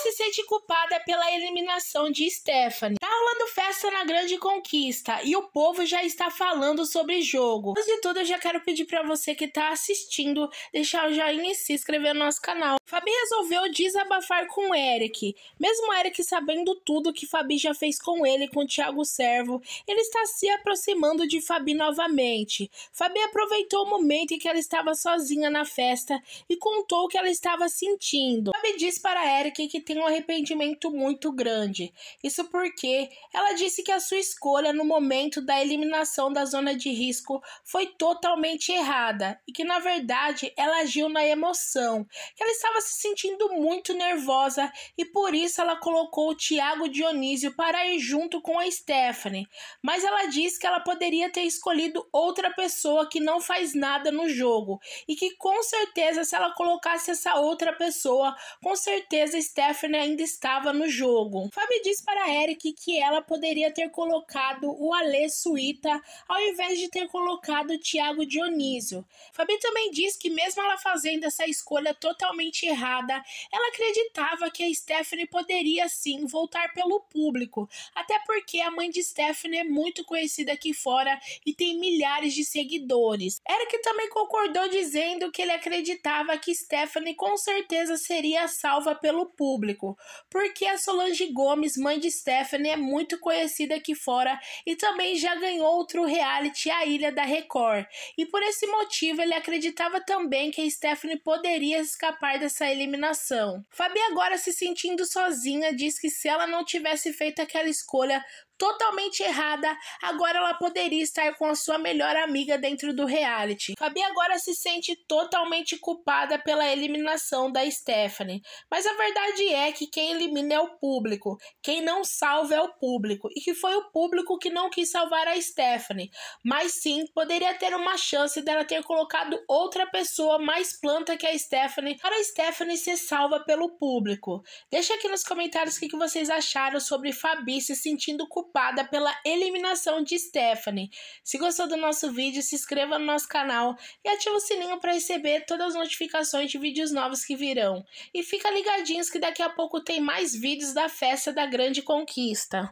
se sente culpada pela eliminação de Stephanie. Tá rolando festa na Grande Conquista e o povo já está falando sobre jogo. Antes de tudo, eu já quero pedir para você que tá assistindo deixar o joinha e se inscrever no nosso canal. Fabi resolveu desabafar com o Eric. Mesmo o Eric sabendo tudo que Fabi já fez com ele com o Thiago Servo, ele está se aproximando de Fabi novamente. Fabi aproveitou o momento em que ela estava sozinha na festa e contou o que ela estava sentindo. Fabi disse para Eric que tem um arrependimento muito grande. Isso porque ela disse que a sua escolha no momento da eliminação da zona de risco foi totalmente errada e que na verdade ela agiu na emoção, que ela estava se sentindo muito nervosa e por isso ela colocou o Tiago Dionísio para ir junto com a Stephanie. Mas ela disse que ela poderia ter escolhido outra pessoa que não faz nada no jogo e que com certeza se ela colocasse essa outra pessoa, com certeza Stephanie Stephanie ainda estava no jogo. Fabi diz para Eric que ela poderia ter colocado o Alê Suíta ao invés de ter colocado o Thiago Dionísio. Fabi também diz que mesmo ela fazendo essa escolha totalmente errada, ela acreditava que a Stephanie poderia sim voltar pelo público, até porque a mãe de Stephanie é muito conhecida aqui fora e tem milhares de seguidores. Eric também concordou dizendo que ele acreditava que Stephanie com certeza seria salva pelo público público, porque a Solange Gomes, mãe de Stephanie, é muito conhecida aqui fora e também já ganhou outro reality, A Ilha da Record. E por esse motivo, ele acreditava também que a Stephanie poderia escapar dessa eliminação. Fabi agora se sentindo sozinha, diz que se ela não tivesse feito aquela escolha, totalmente errada, agora ela poderia estar com a sua melhor amiga dentro do reality. Fabi agora se sente totalmente culpada pela eliminação da Stephanie, mas a verdade é que quem elimina é o público, quem não salva é o público, e que foi o público que não quis salvar a Stephanie, mas sim poderia ter uma chance dela ter colocado outra pessoa mais planta que a Stephanie para a Stephanie ser salva pelo público. Deixa aqui nos comentários o que vocês acharam sobre Fabi se sentindo culpada pela eliminação de Stephanie. Se gostou do nosso vídeo, se inscreva no nosso canal e ative o sininho para receber todas as notificações de vídeos novos que virão. E fica ligadinhos que daqui daqui a pouco tem mais vídeos da festa da Grande Conquista.